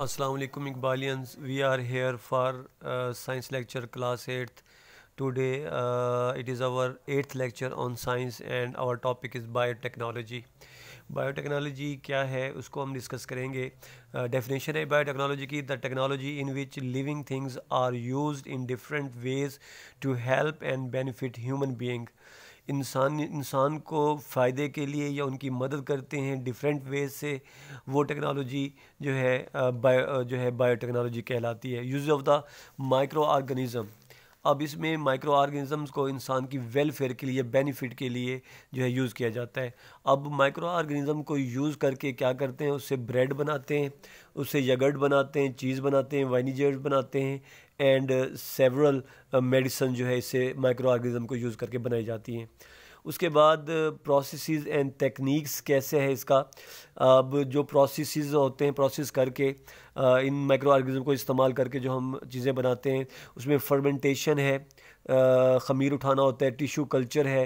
अस्सलाम वालेकुम Iqbalians we are here for science lecture class eighth today it is our eighth lecture on science and our topic is biotechnology biotechnology क्या है उसको हम discuss करेंगे definition uh, है biotechnology की the technology in which living things are used in different ways to help and benefit human being इंसान इंसान को फ़ायदे के लिए या उनकी मदद करते हैं डिफरेंट वे से वो टेक्नोलॉजी जो है बायो जो है बायोटेक्नोलॉजी कहलाती है use of the micro organism अब इसमें माइक्रो ऑर्गेनिज़म्स को इंसान की वेलफेयर के लिए बेनिफिट के लिए जो है यूज़ किया जाता है अब माइक्रो ऑर्गेनिज़म को यूज़ करके क्या करते हैं उससे ब्रेड बनाते हैं उससे यगर्ट बनाते हैं चीज़ बनाते हैं वाइनिजर्स बनाते हैं एंड सेवरल मेडिसन जो है इससे माइक्रो ऑर्गेनिज़म को यूज़ करके बनाई जाती हैं उसके बाद प्रोसेस एंड टेक्निक्स कैसे है इसका अब जो प्रोसेस होते हैं प्रोसेस करके इन माइक्रो ऑर्गेनिज्म को इस्तेमाल करके जो हम चीज़ें बनाते हैं उसमें फर्मेंटेशन है खमीर उठाना होता है टिशू कल्चर है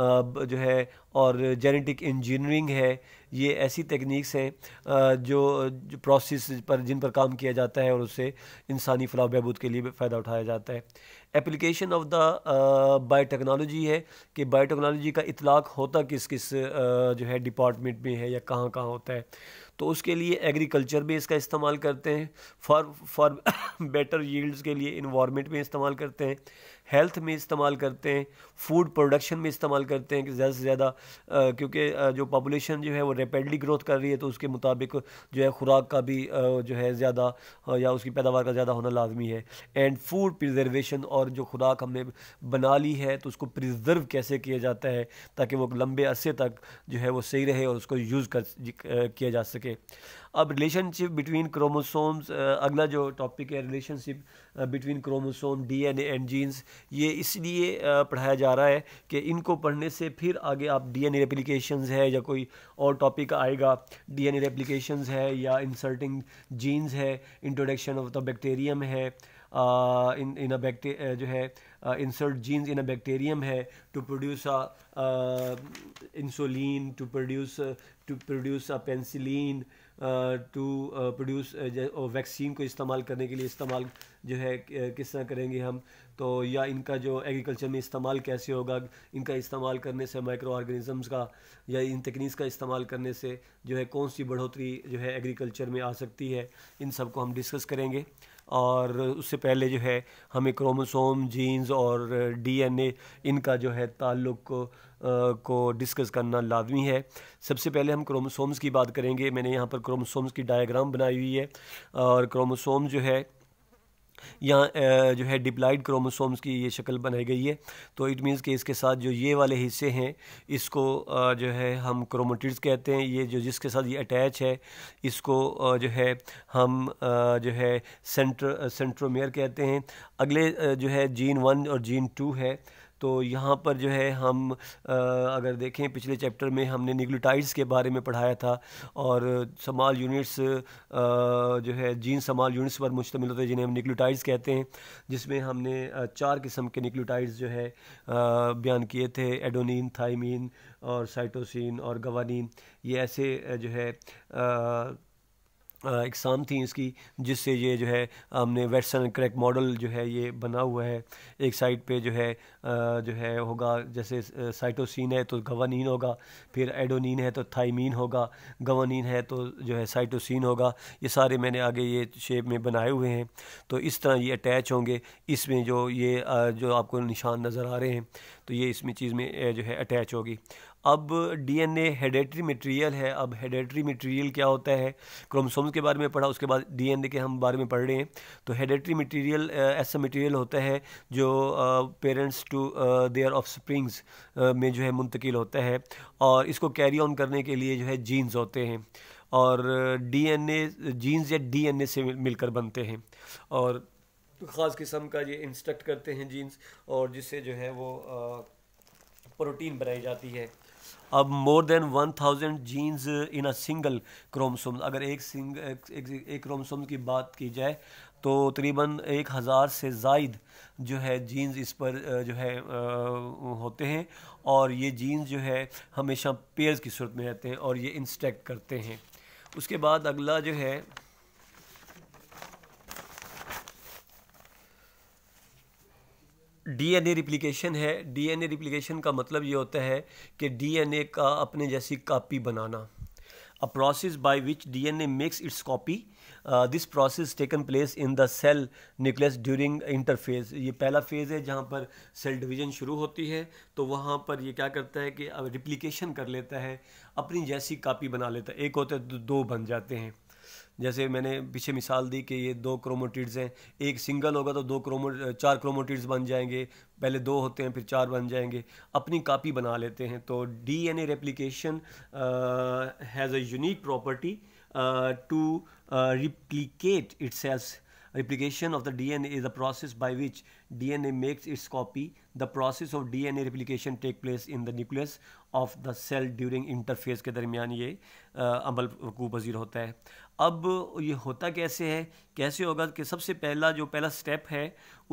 जो है और जेनेटिक इंजीनियरिंग है ये ऐसी टेक्निक्स हैं जो, जो प्रोसेस पर जिन पर काम किया जाता है और उससे इंसानी फलाह बहबूद के लिए फ़ायदा उठाया जाता है एप्लीकेशन ऑफ द बायोटेक्नोलॉजी है कि बायोटेक्नोलॉजी का इतलाक़ होता किस किस जो है डिपार्टमेंट में है या कहाँ कहाँ होता है तो उसके लिए एग्रीकल्चर में इसका इस्तेमाल करते हैं फॉर फॉर बेटर यील्ड्स के लिए इन्वामेंट में इस्तेमाल करते हैं हेल्थ में इस्तेमाल करते हैं फूड प्रोडक्शन में इस्तेमाल करते हैं कि ज़्यादा से ज़्यादा क्योंकि जो पॉपुलेशन जो है वो रेपिडली ग्रोथ कर रही है तो उसके मुताबिक जो है खुराक का भी जो है ज़्यादा या उसकी पैदावार का ज़्यादा होना लाजमी है एंड फूड प्रिजर्वेशन और जो खुराक हमने बना ली है तो उसको प्रिजर्व कैसे किया जाता है ताकि वो लंबे अरसे तक जो है वो सही रहे और उसको यूज़ कर किया जा सके ओके अब रिलेशनशिप बिटवीन क्रोमोसोम्स अगला जो टॉपिक है relationship between chromosome DNA and genes ये इसलिए पढ़ाया जा रहा है कि इनको पढ़ने से फिर आगे आप डीएनए एन है या कोई और टॉपिक आएगा डीएनए एन है या इंसर्टिंग जीन्स है इंट्रोडक्शन ऑफ द बैक्टीरियम है इन इन अ बैक्टे जो है insert genes in a bacterium है to produce a insulin to produce to produce a penicillin to produce vaccine को इस्तेमाल करने के लिए इस्तेमाल जो है uh, किस तरह करेंगे हम तो या इनका जो एग्रीकल्चर में इस्तेमाल कैसे होगा इनका इस्तेमाल करने से माइक्रो ऑर्गेनिज़म्स का या इन तकनीक का इस्तेमाल करने से जो है कौन सी बढ़ोतरी जो है एग्रीकल्चर में आ सकती है इन सब को हम डिस्कस करेंगे और उससे पहले जो है हमें क्रोमोसोम जीन्स और डीएनए इनका जो है ताल्लुक़ को को डिस्कस करना लाजमी है सबसे पहले हम क्रोमोसोम्स की बात करेंगे मैंने यहाँ पर क्रोमोसोम्स की डायग्राम बनाई हुई है और क्रोमोसोम जो है यहाँ जो है डिप्लाइड क्रोमोसोम्स की ये शक्ल बनाई गई है तो इट मीन्स कि इसके साथ जो ये वाले हिस्से हैं इसको जो है हम क्रोमोटिड्स कहते हैं ये जो जिसके साथ ये अटैच है इसको जो है हम जो है सेंट्र सेंट्रोमेयर कहते हैं अगले जो है जीन वन और जीन टू है तो यहाँ पर जो है हम अगर देखें पिछले चैप्टर में हमने न्यूक्लियोटाइड्स के बारे में पढ़ाया था और समाल यूनिट्स जो है जीन समाल यूनिट्स पर मुश्तमिल होते हैं जिन्हें हम न्यूक्लियोटाइड्स कहते हैं जिसमें हमने चार किस्म के न्यूक्लियोटाइड्स जो है बयान किए थे एडोनिन थाइमीन और साइटोसिन और गवानीन ये ऐसे जो है इकसाम थी इसकी जिससे ये जो है हमने वेस्टर्न क्रैक मॉडल जो है ये बना हुआ है एक साइड पे जो है जो है होगा जैसे साइटोसिन है तो गवानीन होगा फिर एडोनिन है तो थाइमीन होगा गवानीन है तो जो है साइटोसिन होगा ये सारे मैंने आगे ये शेप में बनाए हुए हैं तो इस तरह ये अटैच होंगे इसमें जो ये जो आपको निशान नज़र आ रहे हैं तो ये इसमें चीज़ में जो है अटैच होगी अब डीएनए हेडेटरी मटेरियल है अब हेडेटरी मटेरियल क्या होता है क्रोमसोम्स के बारे में पढ़ा उसके बाद डीएनए के हम बारे में पढ़ रहे हैं तो हेडेटरी मटेरियल ऐसा मटेरियल होता है जो parents to their offsprings में जो है मुंतकिल होता है और इसको कैरी ऑन करने के लिए जो है जीन्स होते हैं और डीएनए जीन्स या डीएनए से मिलकर बनते हैं और ख़ास किस्म का ये इंस्ट्रक्ट करते हैं जीन्स और जिससे जो है वो प्रोटीन बनाई जाती है अब more than one thousand genes in a single chromosome अगर एक सिंग एक, एक, एक क्रोमसोम की बात की जाए तो तकरीबन एक हज़ार से जायद जो है जीन्स इस पर uh, जो है आ, uh, होते हैं और ये जीन्स जो है हमेशा पेयर्स की सूरत में रहते हैं और ये इंस्टेक्ट करते हैं उसके बाद अगला जो है डीएनए रिप्लिकेशन है डीएनए रिप्लिकेशन का मतलब ये होता है कि डीएनए का अपने जैसी कापी बनाना a process by which DNA makes its copy this process taken place in the cell nucleus during interphase ये पहला फेज़ है जहाँ पर सेल डिवीजन शुरू होती है तो वहाँ पर ये क्या करता है कि रिप्लिकेशन कर लेता है अपनी जैसी कापी बना लेता है एक होता है तो दो बन जाते हैं जैसे मैंने पीछे मिसाल दी कि ये दो क्रोमोटिड्स हैं एक सिंगल होगा तो दो क्रोमो चार क्रोमोटिड्स बन जाएंगे पहले दो होते हैं फिर चार बन जाएंगे अपनी कापी बना लेते हैं तो D N A replication has a unique property to replicate its Replication of the DNA is the process by which DNA makes its copy. The process of DNA replication take place in the nucleus of the cell during interphase के दरमियान ये अमल को पजीर होता है अब ये होता कैसे है कैसे होगा कि सबसे पहला जो पहला स्टेप है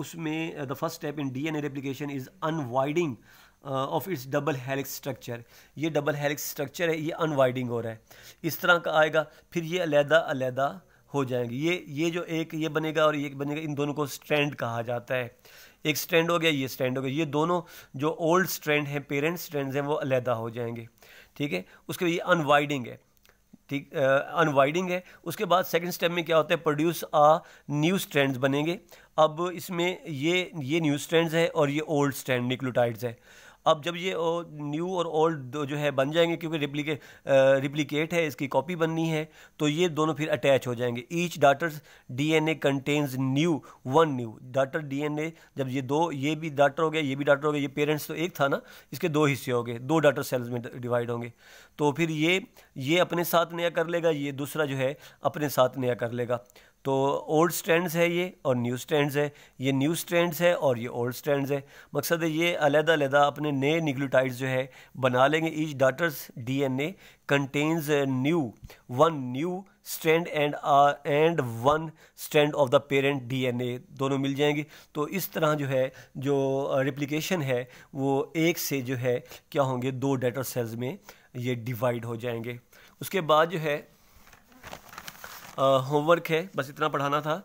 उसमें the first step in D N application is unwinding of its double helix structure ये डबल हेलिक्स स्ट्रक्चर है ये अनवाइडिंग हो रहा है इस तरह का आएगा फिर ये अलहदा अलहदा हो जाएंगे ये ये जो एक ये बनेगा और ये बनेगा इन दोनों को स्ट्रैंड कहा जाता है एक स्ट्रैंड हो गया ये स्ट्रैंड हो गया ये दोनों जो ओल्ड स्ट्रैंड हैं पेरेंट स्ट्रैंड हैं वो अलहदा हो जाएंगे ठीक है उसके बाद ये अनवाइडिंग है ठीक अनवाइडिंग है उसके बाद सेकंड स्टेप में क्या होता है प्रोड्यूस आ न्यू स्ट्रैंड बनेंगे अब इसमें ये ये न्यू स्ट्रैंड है और ये ओल्ड स्ट्रैंड निक्लोटाइड्स है अब जब ये न्यू और ओल्ड जो है बन जाएंगे क्योंकि रिप्लीकेट रिप्लीकेट है इसकी कॉपी बननी है तो ये दोनों फिर अटैच हो जाएंगे each daughter D N A contains new one new daughter D N A जब ये दो ये भी डाटर हो गया ये भी डाटर हो गया ये पेरेंट्स तो एक था ना इसके दो हिस्से हो गए दो डाटर सेल्स में डिवाइड होंगे तो फिर ये ये अपने साथ नया कर लेगा ये दूसरा जो है अपने साथ नया कर लेगा तो ओल्ड स्टैंड है ये और न्यू स्टैंड है ये न्यू स्टैंड है और ये ओल्ड स्टैंड है मकसद है ये अलग-अलग अपने नए निग्लूटाइड्स जो है बना लेंगे each daughters D N A contains new one new strand and and one strand of the parent D N A दोनों मिल जाएंगे तो इस तरह जो है जो रिप्लीकेशन है वो एक से जो है क्या होंगे दो डाटर सेल्स में ये डिवाइड हो जाएंगे उसके बाद जो है होमवर्क है बस इतना पढ़ाना था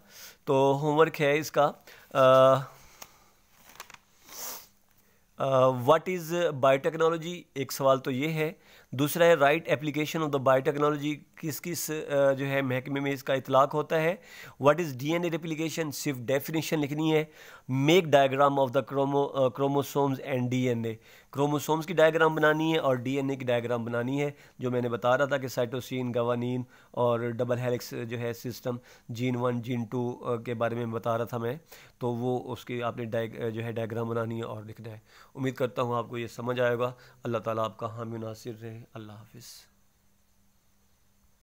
तो होमवर्क है इसका व्हाट इज़ बायोटेक्नोलॉजी एक सवाल तो ये है दूसरा है right application of the biotechnology किस किस जो है महकमे में इसका इतलाक होता है व्हाट इज़ डीएनए रेप्लीकेशन सिर्फ डेफिनेशन लिखनी है make diagram of the chromo chromosomes and DNA chromosomes की डायग्राम बनानी है और डीएनए की डायग्राम बनानी है जो मैंने बता रहा था कि साइटोसिन गवानीन और डबल हेलिक्स जो है system gene one gene two के बारे में बता रहा था मैं तो वो उसकी आपने जो है डायग्राम बनानी है और लिखना है उम्मीद करता हूँ आपको ये समझ आएगा अल्लाह ताला आपका हामी नासिर रहे अल्लाह हाफिज़